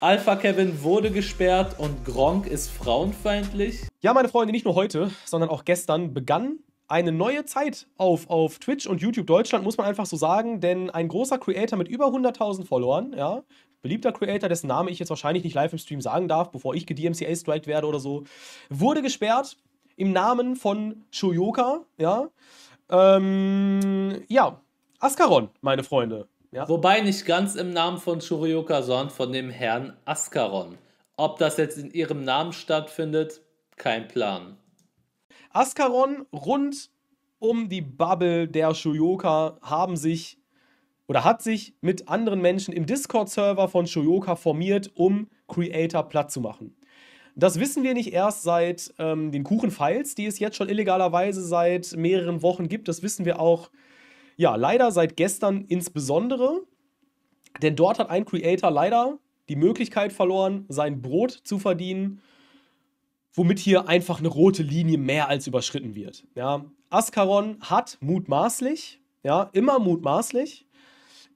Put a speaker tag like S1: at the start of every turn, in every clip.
S1: Alpha Kevin wurde gesperrt und Gronk ist frauenfeindlich. Ja, meine Freunde, nicht nur heute, sondern auch gestern begann eine neue Zeit auf, auf Twitch und YouTube Deutschland, muss man einfach so sagen, denn ein großer Creator mit über 100.000 Followern, ja, beliebter Creator, dessen Name ich jetzt wahrscheinlich nicht live im Stream sagen darf, bevor ich gedMCA-striked werde oder so, wurde gesperrt
S2: im Namen von Shoyoka, ja. Ähm, ja, Ascaron, meine Freunde. Ja? Wobei nicht ganz im Namen von Shurioka, sondern von dem Herrn Ascaron. Ob das jetzt in ihrem Namen stattfindet, kein Plan.
S1: Ascaron rund um die Bubble der Shurioka haben sich oder hat sich mit anderen Menschen im Discord-Server von Shurioka formiert, um Creator platt zu machen. Das wissen wir nicht erst seit ähm, den Kuchenfiles, die es jetzt schon illegalerweise seit mehreren Wochen gibt. Das wissen wir auch ja, leider seit gestern insbesondere, denn dort hat ein Creator leider die Möglichkeit verloren, sein Brot zu verdienen, womit hier einfach eine rote Linie mehr als überschritten wird. Ja, Ascaron hat mutmaßlich, ja, immer mutmaßlich,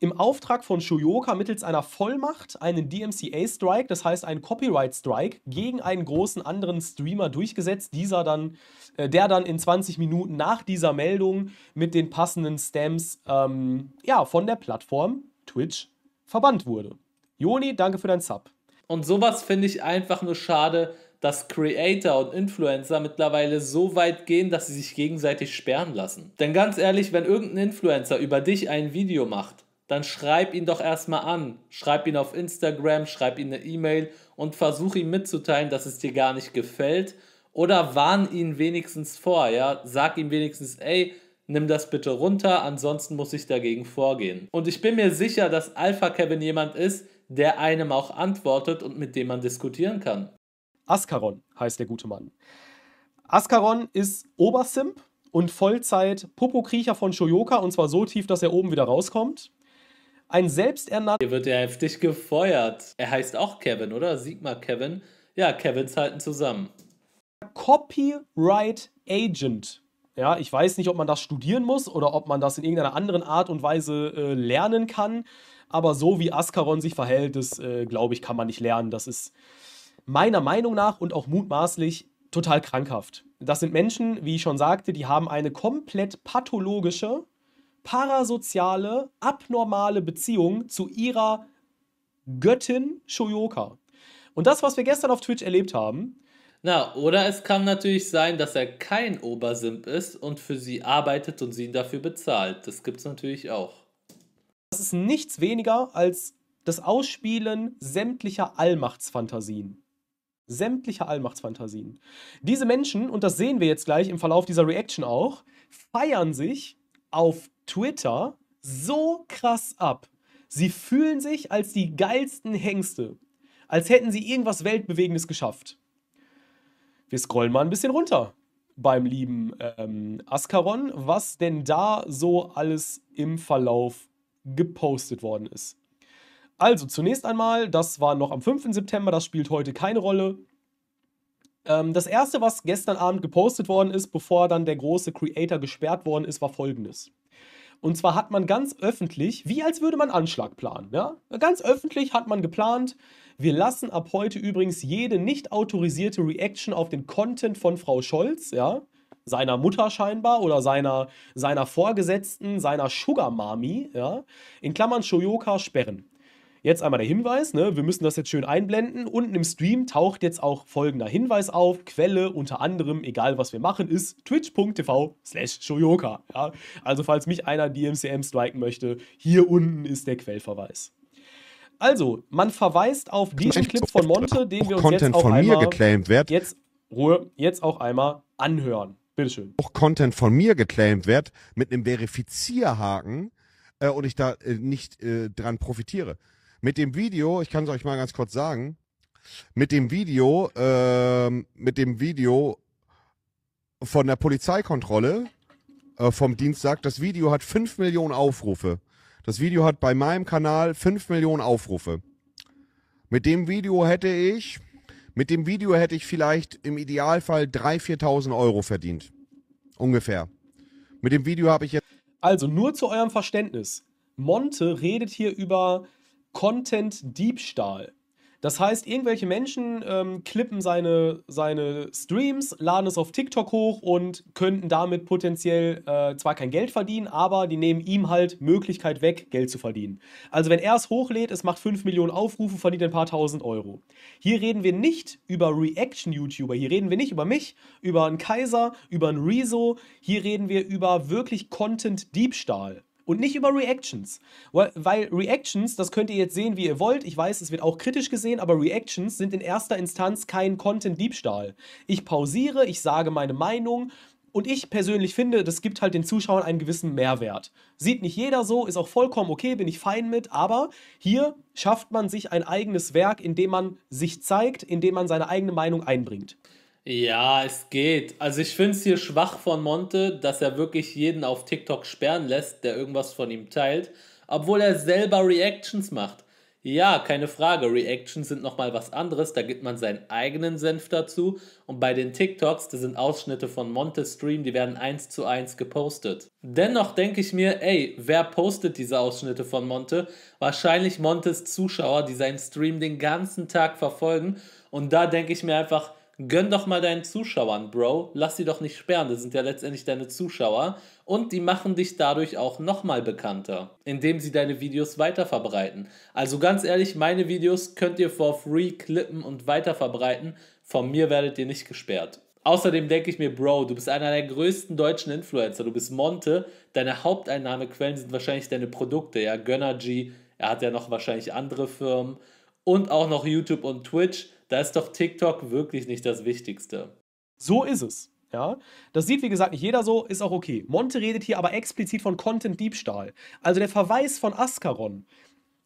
S1: im Auftrag von Shuyoka mittels einer Vollmacht einen DMCA-Strike, das heißt einen Copyright-Strike, gegen einen großen anderen Streamer durchgesetzt, dieser dann, äh, der dann in 20 Minuten nach dieser Meldung mit den passenden Stamps ähm,
S2: ja, von der Plattform Twitch verbannt wurde. Joni, danke für deinen Sub. Und sowas finde ich einfach nur schade, dass Creator und Influencer mittlerweile so weit gehen, dass sie sich gegenseitig sperren lassen. Denn ganz ehrlich, wenn irgendein Influencer über dich ein Video macht, dann schreib ihn doch erstmal an. Schreib ihn auf Instagram, schreib ihm eine E-Mail und versuch ihm mitzuteilen, dass es dir gar nicht gefällt. Oder warn ihn wenigstens vor, ja. Sag ihm wenigstens, ey, nimm das bitte runter, ansonsten muss ich dagegen vorgehen. Und ich bin mir sicher, dass Alpha Kevin jemand ist, der einem auch antwortet und mit dem man diskutieren kann.
S1: Ascaron heißt der gute Mann. Ascaron ist Obersimp und Vollzeit Popokriecher von Shoyoka und zwar so tief, dass er oben
S2: wieder rauskommt. Ein selbsternannter. Hier wird er heftig gefeuert. Er heißt auch Kevin, oder? Sigmar Kevin. Ja, Kevins halten zusammen. Copyright
S1: Agent. Ja, ich weiß nicht, ob man das studieren muss oder ob man das in irgendeiner anderen Art und Weise äh, lernen kann. Aber so wie Ascaron sich verhält, das äh, glaube ich, kann man nicht lernen. Das ist meiner Meinung nach und auch mutmaßlich total krankhaft. Das sind Menschen, wie ich schon sagte, die haben eine komplett pathologische parasoziale, abnormale Beziehung zu ihrer Göttin Shoyoka.
S2: Und das, was wir gestern auf Twitch erlebt haben. Na, oder es kann natürlich sein, dass er kein Obersimp ist und für sie arbeitet und sie ihn dafür bezahlt. Das gibt's natürlich auch. Das ist
S1: nichts weniger als das Ausspielen sämtlicher Allmachtsfantasien. Sämtlicher Allmachtsfantasien. Diese Menschen, und das sehen wir jetzt gleich im Verlauf dieser Reaction auch, feiern sich auf Twitter so krass ab. Sie fühlen sich als die geilsten Hengste, als hätten sie irgendwas Weltbewegendes geschafft. Wir scrollen mal ein bisschen runter beim lieben ähm, Ascaron, was denn da so alles im Verlauf gepostet worden ist. Also zunächst einmal, das war noch am 5. September, das spielt heute keine Rolle. Ähm, das erste, was gestern Abend gepostet worden ist, bevor dann der große Creator gesperrt worden ist, war folgendes. Und zwar hat man ganz öffentlich, wie als würde man Anschlag planen, ja? Ganz öffentlich hat man geplant, wir lassen ab heute übrigens jede nicht autorisierte Reaction auf den Content von Frau Scholz, ja? Seiner Mutter scheinbar oder seiner, seiner Vorgesetzten, seiner Sugar Mami, ja? In Klammern Shoyoka sperren. Jetzt einmal der Hinweis, ne? wir müssen das jetzt schön einblenden. Unten im Stream taucht jetzt auch folgender Hinweis auf. Quelle unter anderem, egal was wir machen, ist twitch.tv slash shoyoka. Ja? Also falls mich einer DMCM striken möchte, hier unten ist der Quellverweis. Also, man verweist auf diesen Clip von Monte, den wir uns Content jetzt auch von mir geclaimt wird. Jetzt, Ruhe, jetzt auch einmal
S3: anhören. Bitteschön. Auch Content von mir geclaimt wird mit einem Verifizierhaken äh, und ich da äh, nicht äh, dran profitiere. Mit dem Video, ich kann es euch mal ganz kurz sagen, mit dem Video, äh, mit dem Video von der Polizeikontrolle äh, vom Dienstag, das Video hat 5 Millionen Aufrufe. Das Video hat bei meinem Kanal 5 Millionen Aufrufe. Mit dem Video hätte ich, mit dem Video hätte ich vielleicht im Idealfall 3.000, 4.000 Euro verdient. Ungefähr. Mit dem Video habe ich jetzt. Also nur zu eurem Verständnis.
S1: Monte redet hier über Content-Diebstahl. Das heißt, irgendwelche Menschen ähm, klippen seine, seine Streams, laden es auf TikTok hoch und könnten damit potenziell äh, zwar kein Geld verdienen, aber die nehmen ihm halt Möglichkeit weg, Geld zu verdienen. Also wenn er es hochlädt, es macht 5 Millionen Aufrufe, verdient ein paar tausend Euro. Hier reden wir nicht über Reaction-YouTuber, hier reden wir nicht über mich, über einen Kaiser, über einen Rezo, hier reden wir über wirklich Content-Diebstahl und nicht über Reactions. Weil Reactions, das könnt ihr jetzt sehen, wie ihr wollt. Ich weiß, es wird auch kritisch gesehen, aber Reactions sind in erster Instanz kein Content-Diebstahl. Ich pausiere, ich sage meine Meinung und ich persönlich finde, das gibt halt den Zuschauern einen gewissen Mehrwert. Sieht nicht jeder so, ist auch vollkommen okay, bin ich fein mit, aber hier schafft man sich ein eigenes Werk, indem man sich zeigt, indem man seine eigene Meinung einbringt.
S2: Ja, es geht. Also ich finde es hier schwach von Monte, dass er wirklich jeden auf TikTok sperren lässt, der irgendwas von ihm teilt, obwohl er selber Reactions macht. Ja, keine Frage, Reactions sind nochmal was anderes, da gibt man seinen eigenen Senf dazu und bei den TikToks, das sind Ausschnitte von Monte Stream, die werden eins zu eins gepostet. Dennoch denke ich mir, ey, wer postet diese Ausschnitte von Monte? Wahrscheinlich Montes Zuschauer, die seinen Stream den ganzen Tag verfolgen und da denke ich mir einfach, gönn doch mal deinen Zuschauern, Bro. Lass sie doch nicht sperren, das sind ja letztendlich deine Zuschauer. Und die machen dich dadurch auch nochmal bekannter, indem sie deine Videos weiterverbreiten. Also ganz ehrlich, meine Videos könnt ihr for free klippen und weiterverbreiten. Von mir werdet ihr nicht gesperrt. Außerdem denke ich mir, Bro, du bist einer der größten deutschen Influencer. Du bist Monte. Deine Haupteinnahmequellen sind wahrscheinlich deine Produkte, ja. Gönnergy, er hat ja noch wahrscheinlich andere Firmen. Und auch noch YouTube und Twitch da ist doch TikTok wirklich nicht das Wichtigste. So ist es. Ja,
S1: das sieht wie gesagt nicht jeder so, ist auch okay. Monte redet hier aber explizit von Content-Diebstahl. Also der Verweis von Ascaron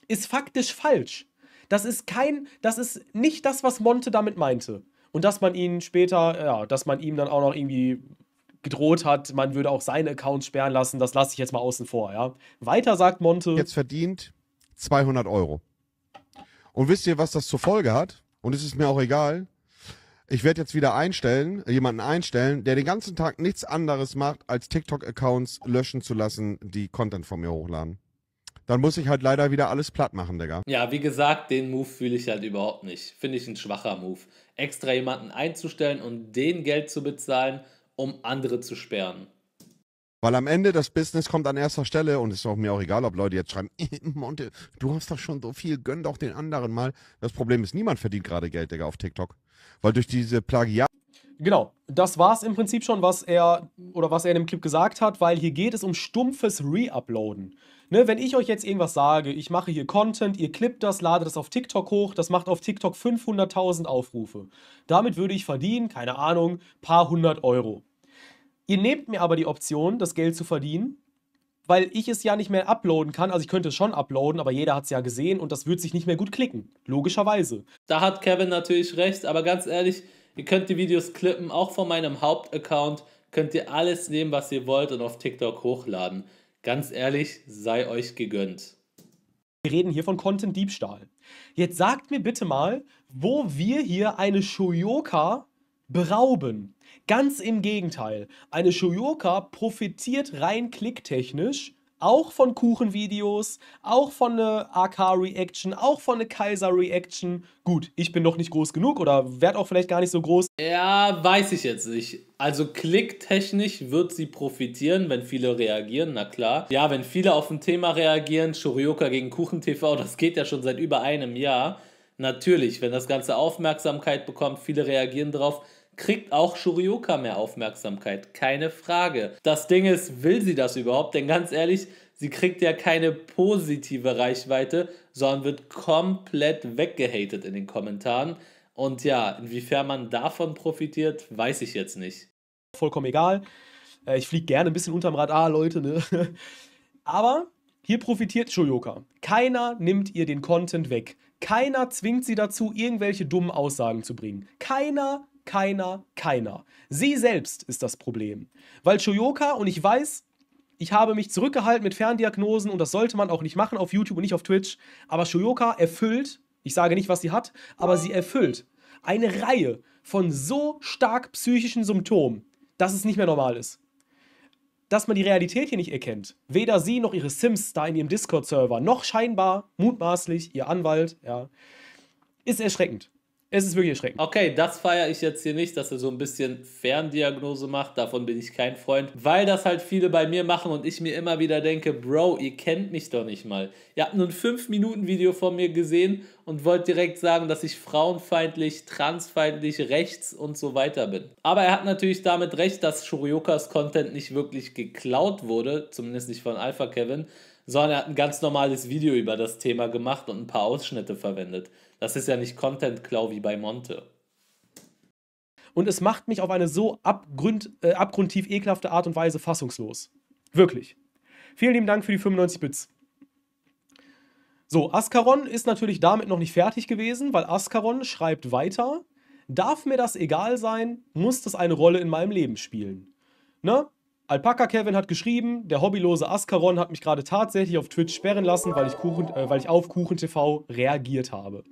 S1: ist faktisch falsch. Das ist kein, das ist nicht das, was Monte damit meinte. Und dass man ihn später, ja, dass man ihm dann auch noch irgendwie gedroht hat, man würde auch seine Accounts sperren lassen, das lasse ich jetzt mal außen vor, ja. Weiter
S3: sagt Monte. Jetzt verdient 200 Euro. Und wisst ihr, was das zur Folge hat? Und es ist mir auch egal. Ich werde jetzt wieder einstellen, äh, jemanden einstellen, der den ganzen Tag nichts anderes macht, als TikTok-Accounts löschen zu lassen, die Content von mir hochladen. Dann muss ich halt leider wieder alles platt machen, Digga.
S2: Ja, wie gesagt, den Move fühle ich halt überhaupt nicht. Finde ich ein schwacher Move. Extra jemanden einzustellen und den Geld zu bezahlen, um andere zu sperren.
S3: Weil am Ende das Business kommt an erster Stelle und es ist auch mir auch egal, ob Leute jetzt schreiben, Monte, du hast doch schon so viel, gönn doch den anderen mal. Das Problem ist, niemand verdient gerade Geld, Digga, auf TikTok. Weil durch diese Plagiat. Genau, das war es im Prinzip
S1: schon, was er oder was er in dem Clip gesagt hat, weil hier geht es um stumpfes Reuploaden. Ne, wenn ich euch jetzt irgendwas sage, ich mache hier Content, ihr klippt das, ladet das auf TikTok hoch, das macht auf TikTok 500.000 Aufrufe. Damit würde ich verdienen, keine Ahnung, paar hundert Euro. Ihr nehmt mir aber die Option, das Geld zu verdienen, weil ich es ja nicht mehr uploaden kann. Also ich könnte es schon uploaden, aber jeder hat es ja gesehen und das wird sich nicht mehr gut klicken. Logischerweise.
S2: Da hat Kevin natürlich recht, aber ganz ehrlich, ihr könnt die Videos klippen, auch von meinem Hauptaccount könnt ihr alles nehmen, was ihr wollt und auf TikTok hochladen. Ganz ehrlich, sei euch gegönnt. Wir reden hier von
S1: Content-Diebstahl. Jetzt sagt mir bitte mal, wo wir hier eine Shoyoka berauben. Ganz im Gegenteil. Eine Shoyoka profitiert rein klicktechnisch auch von Kuchenvideos, auch von einer AK-Reaction, auch von einer Kaiser-Reaction. Gut, ich bin noch nicht groß genug oder werde auch vielleicht gar nicht so groß.
S2: Ja, weiß ich jetzt nicht. Also klicktechnisch wird sie profitieren, wenn viele reagieren, na klar. Ja, wenn viele auf ein Thema reagieren, Shurioka gegen Kuchen TV, das geht ja schon seit über einem Jahr. Natürlich, wenn das Ganze Aufmerksamkeit bekommt, viele reagieren drauf, kriegt auch Shurioka mehr Aufmerksamkeit. Keine Frage. Das Ding ist, will sie das überhaupt? Denn ganz ehrlich, sie kriegt ja keine positive Reichweite, sondern wird komplett weggehatet in den Kommentaren. Und ja, inwiefern man davon profitiert, weiß ich jetzt nicht. Vollkommen
S1: egal. Äh, ich fliege gerne ein bisschen unterm Radar, Leute. Ne? Aber hier profitiert Shoyoka. Keiner nimmt ihr den Content weg. Keiner zwingt sie dazu, irgendwelche dummen Aussagen zu bringen. Keiner keiner, keiner. Sie selbst ist das Problem. Weil Shoyoka, und ich weiß, ich habe mich zurückgehalten mit Ferndiagnosen und das sollte man auch nicht machen auf YouTube und nicht auf Twitch, aber Shoyoka erfüllt, ich sage nicht, was sie hat, aber sie erfüllt eine Reihe von so stark psychischen Symptomen, dass es nicht mehr normal ist. Dass man die Realität hier nicht erkennt, weder sie noch ihre Sims da in ihrem Discord-Server, noch scheinbar mutmaßlich ihr Anwalt, ja, ist erschreckend.
S2: Es ist wirklich erschreckend. Okay, das feiere ich jetzt hier nicht, dass er so ein bisschen Ferndiagnose macht. Davon bin ich kein Freund, weil das halt viele bei mir machen und ich mir immer wieder denke, Bro, ihr kennt mich doch nicht mal. Ihr habt nur ein 5-Minuten-Video von mir gesehen und wollt direkt sagen, dass ich frauenfeindlich, transfeindlich, rechts und so weiter bin. Aber er hat natürlich damit recht, dass Shuriokas Content nicht wirklich geklaut wurde, zumindest nicht von Alpha Kevin, sondern er hat ein ganz normales Video über das Thema gemacht und ein paar Ausschnitte verwendet. Das ist ja nicht Content-Klau wie bei Monte.
S1: Und es macht mich auf eine so abgrund, äh, abgrundtief ekelhafte Art und Weise fassungslos. Wirklich. Vielen lieben Dank für die 95 Bits. So, Ascaron ist natürlich damit noch nicht fertig gewesen, weil Ascaron schreibt weiter. Darf mir das egal sein, muss das eine Rolle in meinem Leben spielen. Ne? Alpaka Kevin hat geschrieben, der hobbylose Ascaron hat mich gerade tatsächlich auf Twitch sperren lassen, weil ich, Kuchen, äh, weil ich auf Kuchen TV reagiert habe.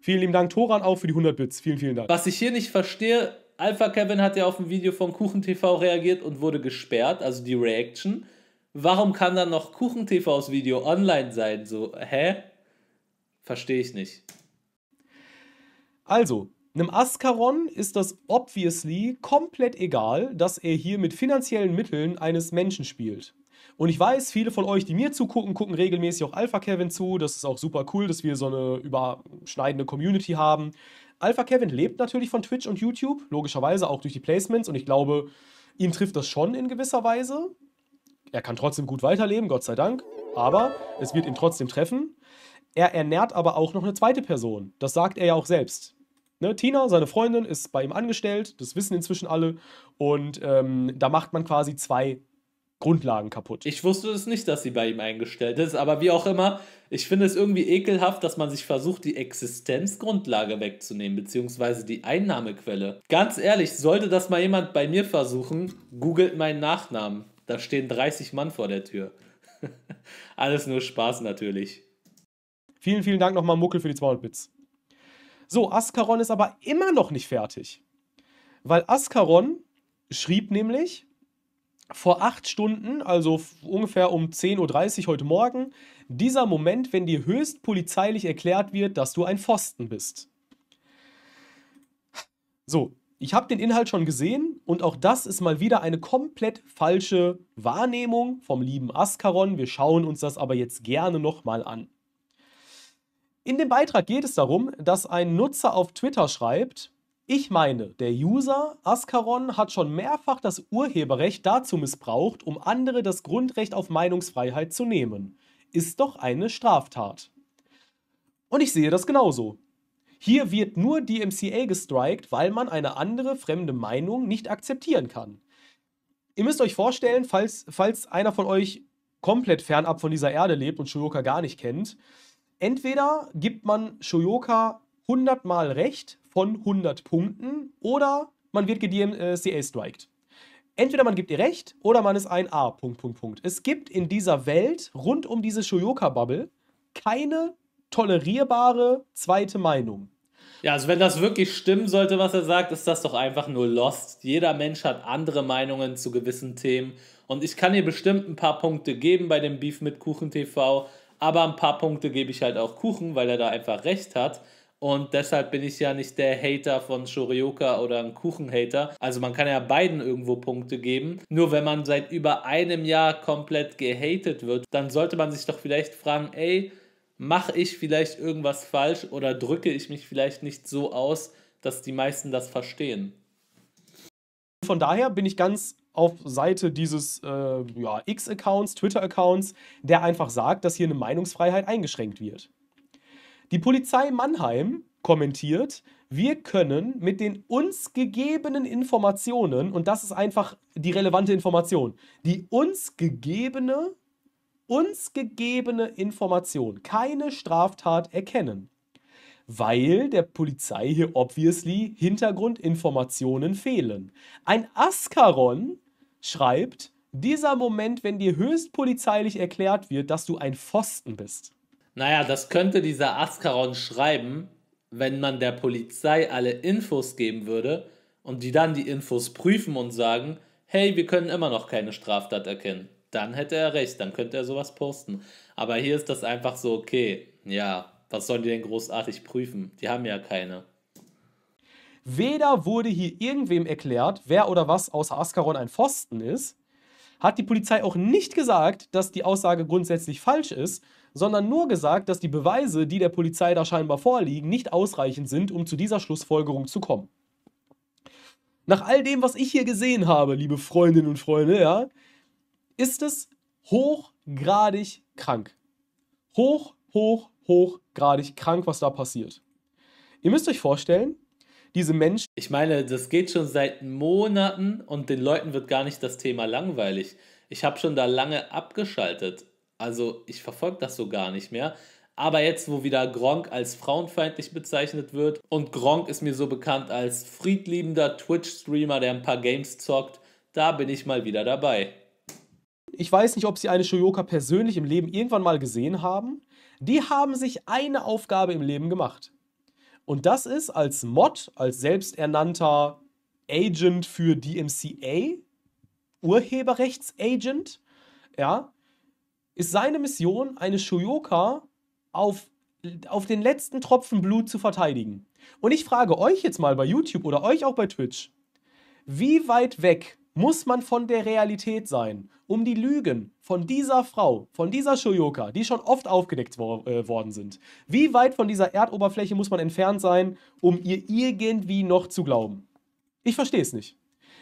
S1: Vielen lieben Dank, Toran, auch für die 100 Bits. Vielen, vielen Dank.
S2: Was ich hier nicht verstehe, Alpha Kevin hat ja auf ein Video von Kuchen TV reagiert und wurde gesperrt, also die Reaction. Warum kann dann noch Kuchen TVs Video online sein? So, hä? Verstehe ich nicht.
S1: Also, einem Ascaron ist das obviously komplett egal, dass er hier mit finanziellen Mitteln eines Menschen spielt. Und ich weiß, viele von euch, die mir zugucken, gucken regelmäßig auch Alpha Kevin zu. Das ist auch super cool, dass wir so eine überschneidende Community haben. Alpha Kevin lebt natürlich von Twitch und YouTube, logischerweise auch durch die Placements. Und ich glaube, ihm trifft das schon in gewisser Weise. Er kann trotzdem gut weiterleben, Gott sei Dank. Aber es wird ihn trotzdem treffen. Er ernährt aber auch noch eine zweite Person. Das sagt er ja auch selbst. Ne, Tina, seine Freundin, ist bei ihm angestellt, das wissen inzwischen alle. Und ähm,
S2: da macht man quasi zwei Grundlagen kaputt. Ich wusste es nicht, dass sie bei ihm eingestellt ist, aber wie auch immer, ich finde es irgendwie ekelhaft, dass man sich versucht, die Existenzgrundlage wegzunehmen, beziehungsweise die Einnahmequelle. Ganz ehrlich, sollte das mal jemand bei mir versuchen, googelt meinen Nachnamen. Da stehen 30 Mann vor der Tür. Alles nur Spaß natürlich.
S1: Vielen, vielen Dank nochmal, Muckel, für die 200 Bits. So, Ascaron ist aber immer noch nicht fertig. Weil Ascaron schrieb nämlich, vor acht Stunden, also ungefähr um 10.30 Uhr heute Morgen, dieser Moment, wenn dir höchst polizeilich erklärt wird, dass du ein Pfosten bist. So, ich habe den Inhalt schon gesehen und auch das ist mal wieder eine komplett falsche Wahrnehmung vom lieben Askaron. Wir schauen uns das aber jetzt gerne nochmal an. In dem Beitrag geht es darum, dass ein Nutzer auf Twitter schreibt, ich meine, der User Ascaron hat schon mehrfach das Urheberrecht dazu missbraucht, um andere das Grundrecht auf Meinungsfreiheit zu nehmen. Ist doch eine Straftat. Und ich sehe das genauso. Hier wird nur DMCA gestrikt, weil man eine andere fremde Meinung nicht akzeptieren kann. Ihr müsst euch vorstellen, falls, falls einer von euch komplett fernab von dieser Erde lebt und Shoyoka gar nicht kennt, entweder gibt man Shoyoka 100 Mal recht, von 100 Punkten oder man wird gedmca-striked. Äh, Entweder man gibt ihr recht oder man ist ein A. Punkt, Punkt, Punkt. Es gibt in dieser Welt rund um diese Shoyoka-Bubble keine tolerierbare zweite Meinung.
S2: Ja, also wenn das wirklich stimmen sollte, was er sagt, ist das doch einfach nur Lost. Jeder Mensch hat andere Meinungen zu gewissen Themen. Und ich kann ihr bestimmt ein paar Punkte geben bei dem Beef mit Kuchen TV, aber ein paar Punkte gebe ich halt auch Kuchen, weil er da einfach recht hat. Und deshalb bin ich ja nicht der Hater von Shorioka oder ein Kuchenhater. Also man kann ja beiden irgendwo Punkte geben. Nur wenn man seit über einem Jahr komplett gehatet wird, dann sollte man sich doch vielleicht fragen, ey, mache ich vielleicht irgendwas falsch oder drücke ich mich vielleicht nicht so aus, dass die meisten das verstehen. Von daher bin ich ganz
S1: auf Seite dieses äh, ja, X-Accounts, Twitter-Accounts, der einfach sagt, dass hier eine Meinungsfreiheit eingeschränkt wird. Die Polizei Mannheim kommentiert, wir können mit den uns gegebenen Informationen, und das ist einfach die relevante Information, die uns gegebene, uns gegebene Information, keine Straftat erkennen. Weil der Polizei hier obviously Hintergrundinformationen fehlen. Ein Askaron
S2: schreibt,
S1: dieser Moment, wenn dir höchstpolizeilich erklärt wird, dass du ein Pfosten bist.
S2: Naja, das könnte dieser Askaron schreiben, wenn man der Polizei alle Infos geben würde und die dann die Infos prüfen und sagen, hey, wir können immer noch keine Straftat erkennen. Dann hätte er recht, dann könnte er sowas posten. Aber hier ist das einfach so, okay, ja, was sollen die denn großartig prüfen? Die haben ja keine.
S1: Weder wurde hier irgendwem erklärt, wer oder was außer Askaron ein Pfosten ist, hat die Polizei auch nicht gesagt, dass die Aussage grundsätzlich falsch ist, sondern nur gesagt, dass die Beweise, die der Polizei da scheinbar vorliegen, nicht ausreichend sind, um zu dieser Schlussfolgerung zu kommen. Nach all dem, was ich hier gesehen habe, liebe Freundinnen und Freunde, ja, ist es hochgradig krank. Hoch, hoch, hochgradig krank, was da passiert. Ihr müsst euch
S2: vorstellen, diese Menschen. Ich meine, das geht schon seit Monaten und den Leuten wird gar nicht das Thema langweilig. Ich habe schon da lange abgeschaltet. Also ich verfolge das so gar nicht mehr. Aber jetzt, wo wieder Gronk als frauenfeindlich bezeichnet wird und Gronk ist mir so bekannt als friedliebender Twitch-Streamer, der ein paar Games zockt, da bin ich mal wieder dabei.
S1: Ich weiß nicht, ob Sie eine Shoyoka persönlich im Leben irgendwann mal gesehen haben. Die haben sich eine Aufgabe im Leben gemacht. Und das ist als Mod, als selbsternannter Agent für DMCA, Urheberrechtsagent, ja, ist seine Mission, eine Shoyoka auf, auf den letzten Tropfen Blut zu verteidigen. Und ich frage euch jetzt mal bei YouTube oder euch auch bei Twitch, wie weit weg muss man von der Realität sein, um die Lügen von dieser Frau, von dieser Shoyoka, die schon oft aufgedeckt wo äh, worden sind, wie weit von dieser Erdoberfläche muss man entfernt sein, um ihr irgendwie noch zu glauben? Ich verstehe es nicht.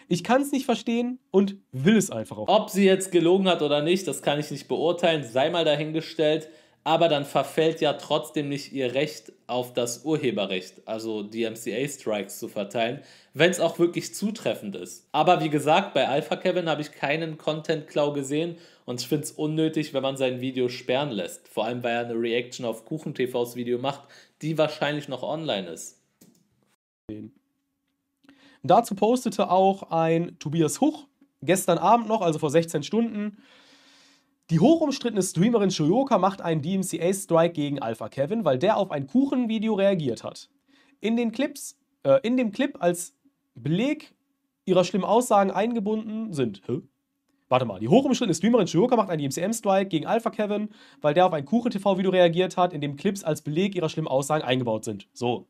S1: Ich kann es nicht verstehen und will es einfach auch. Ob
S2: sie jetzt gelogen hat oder nicht, das kann ich nicht beurteilen, sei mal dahingestellt aber dann verfällt ja trotzdem nicht ihr Recht auf das Urheberrecht, also DMCA-Strikes zu verteilen, wenn es auch wirklich zutreffend ist. Aber wie gesagt, bei Alpha Kevin habe ich keinen Content-Klau gesehen und ich finde es unnötig, wenn man sein Video sperren lässt. Vor allem, weil er eine Reaction auf Kuchen-TVs Video macht, die wahrscheinlich noch online ist.
S1: Dazu postete auch ein Tobias Huch gestern Abend noch, also vor 16 Stunden, die hochumstrittene Streamerin Shoyoka macht einen DMCA-Strike gegen Alpha Kevin, weil der auf ein Kuchenvideo reagiert hat. In den Clips, äh, in dem Clip als Beleg ihrer schlimmen Aussagen eingebunden sind. Hä? Warte mal, die hochumstrittene Streamerin Shoyoka macht einen dmca strike gegen Alpha Kevin, weil der auf ein Kuchen-TV-Video reagiert hat, in dem Clips als Beleg ihrer schlimmen Aussagen eingebaut sind. So.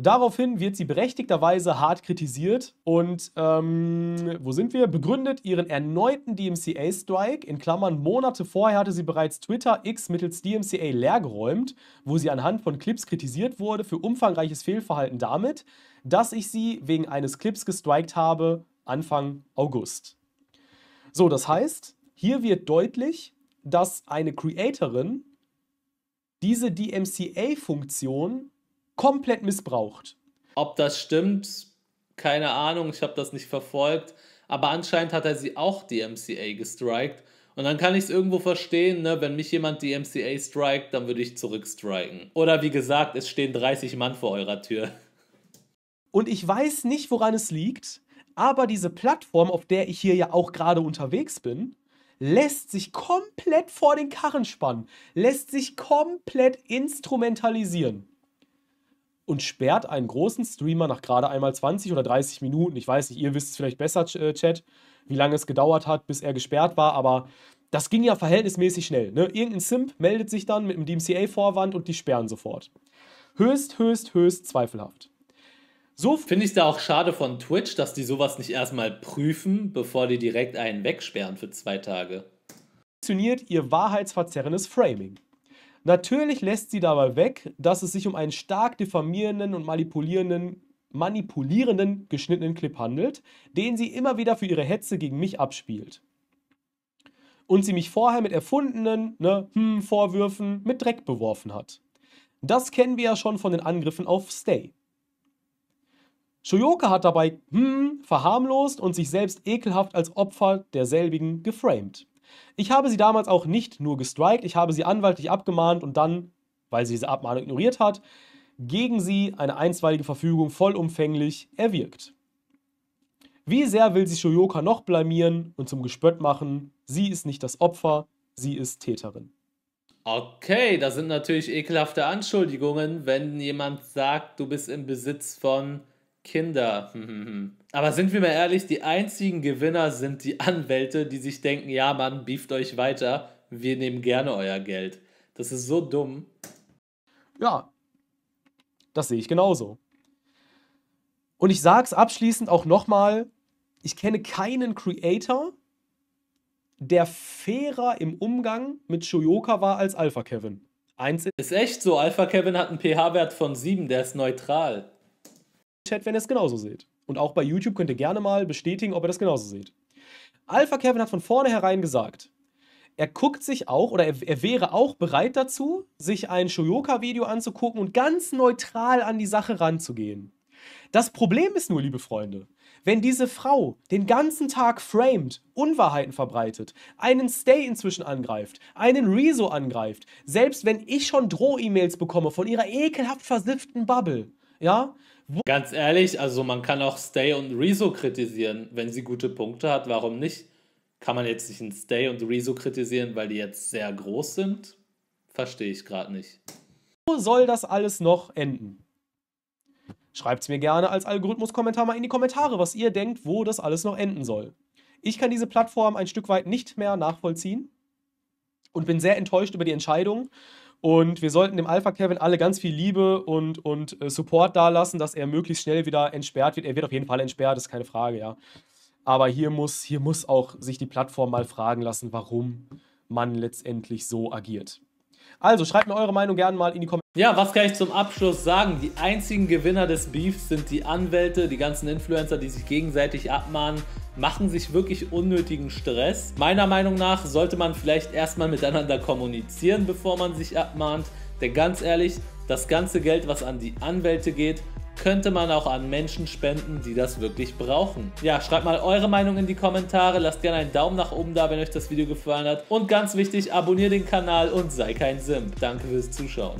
S1: Daraufhin wird sie berechtigterweise hart kritisiert und, ähm, wo sind wir? Begründet ihren erneuten DMCA-Strike. In Klammern, Monate vorher hatte sie bereits Twitter X mittels DMCA leergeräumt, wo sie anhand von Clips kritisiert wurde für umfangreiches Fehlverhalten damit, dass ich sie wegen eines Clips gestrikt habe Anfang August. So, das heißt, hier wird deutlich, dass eine Creatorin
S2: diese DMCA-Funktion komplett missbraucht. Ob das stimmt, keine Ahnung, ich habe das nicht verfolgt. Aber anscheinend hat er sie auch DMCA gestrikt. Und dann kann ich es irgendwo verstehen, ne? wenn mich jemand DMCA strikt, dann würde ich zurückstriken. Oder wie gesagt, es stehen 30 Mann vor eurer Tür.
S1: Und ich weiß nicht, woran es liegt, aber diese Plattform, auf der ich hier ja auch gerade unterwegs bin, lässt sich komplett vor den Karren spannen, lässt sich komplett instrumentalisieren und sperrt einen großen Streamer nach gerade einmal 20 oder 30 Minuten. Ich weiß nicht, ihr wisst es vielleicht besser, äh, Chat, wie lange es gedauert hat, bis er gesperrt war, aber das ging ja verhältnismäßig schnell. Ne? Irgendein Simp meldet sich dann mit einem DMCA-Vorwand und die sperren sofort. Höchst, höchst, höchst zweifelhaft.
S2: So finde ich es da auch schade von Twitch, dass die sowas nicht erstmal prüfen, bevor die direkt einen wegsperren für zwei Tage.
S1: Funktioniert ihr wahrheitsverzerrendes Framing? Natürlich lässt sie dabei weg, dass es sich um einen stark diffamierenden und manipulierenden, manipulierenden geschnittenen Clip handelt, den sie immer wieder für ihre Hetze gegen mich abspielt. Und sie mich vorher mit erfundenen ne, hm, Vorwürfen mit Dreck beworfen hat. Das kennen wir ja schon von den Angriffen auf Stay. Shoyoka hat dabei hm, verharmlost und sich selbst ekelhaft als Opfer derselbigen geframed. Ich habe sie damals auch nicht nur gestrikt, ich habe sie anwaltlich abgemahnt und dann, weil sie diese Abmahnung ignoriert hat, gegen sie eine einstweilige Verfügung vollumfänglich erwirkt. Wie sehr will sie Shoyoka noch blamieren und zum Gespött machen? Sie ist nicht das Opfer, sie ist Täterin.
S2: Okay, das sind natürlich ekelhafte Anschuldigungen, wenn jemand sagt, du bist im Besitz von Kinder. Aber sind wir mal ehrlich, die einzigen Gewinner sind die Anwälte, die sich denken, ja Mann, beeft euch weiter, wir nehmen gerne euer Geld. Das ist so dumm. Ja, das sehe ich genauso.
S1: Und ich sage es abschließend auch nochmal, ich kenne keinen Creator, der fairer im Umgang mit Shoyoka war als Alpha Kevin.
S2: Eins ist echt so, Alpha Kevin hat einen pH-Wert von 7, der ist neutral.
S1: Chat, wenn ihr es genauso seht. Und auch bei YouTube könnt ihr gerne mal bestätigen, ob ihr das genauso seht. Alpha Kevin hat von vornherein gesagt, er guckt sich auch oder er, er wäre auch bereit dazu, sich ein Shoyoka-Video anzugucken und ganz neutral an die Sache ranzugehen. Das Problem ist nur, liebe Freunde, wenn diese Frau den ganzen Tag framed, Unwahrheiten verbreitet, einen Stay inzwischen angreift, einen Rezo angreift, selbst wenn ich schon Droh-E-Mails bekomme von ihrer ekelhaft versifften Bubble, ja,
S2: Ganz ehrlich, also man kann auch Stay und Rezo kritisieren, wenn sie gute Punkte hat. Warum nicht? Kann man jetzt nicht einen Stay und Rezo kritisieren, weil die jetzt sehr groß sind? Verstehe ich gerade nicht. Wo soll das alles noch enden?
S1: Schreibt's mir gerne als Algorithmus-Kommentar mal in die Kommentare, was ihr denkt, wo das alles noch enden soll. Ich kann diese Plattform ein Stück weit nicht mehr nachvollziehen und bin sehr enttäuscht über die Entscheidung. Und wir sollten dem Alpha Kevin alle ganz viel Liebe und, und äh, Support dalassen, dass er möglichst schnell wieder entsperrt wird. Er wird auf jeden Fall entsperrt, ist keine Frage, ja. Aber hier muss, hier muss auch sich die Plattform mal fragen lassen, warum man letztendlich so agiert.
S2: Also schreibt mir eure Meinung gerne mal in die Kommentare. Ja, was kann ich zum Abschluss sagen? Die einzigen Gewinner des Beefs sind die Anwälte, die ganzen Influencer, die sich gegenseitig abmahnen, machen sich wirklich unnötigen Stress. Meiner Meinung nach sollte man vielleicht erstmal miteinander kommunizieren, bevor man sich abmahnt. Denn ganz ehrlich, das ganze Geld, was an die Anwälte geht, könnte man auch an Menschen spenden, die das wirklich brauchen. Ja, schreibt mal eure Meinung in die Kommentare, lasst gerne einen Daumen nach oben da, wenn euch das Video gefallen hat und ganz wichtig, abonniert den Kanal und sei kein Simp. Danke fürs Zuschauen.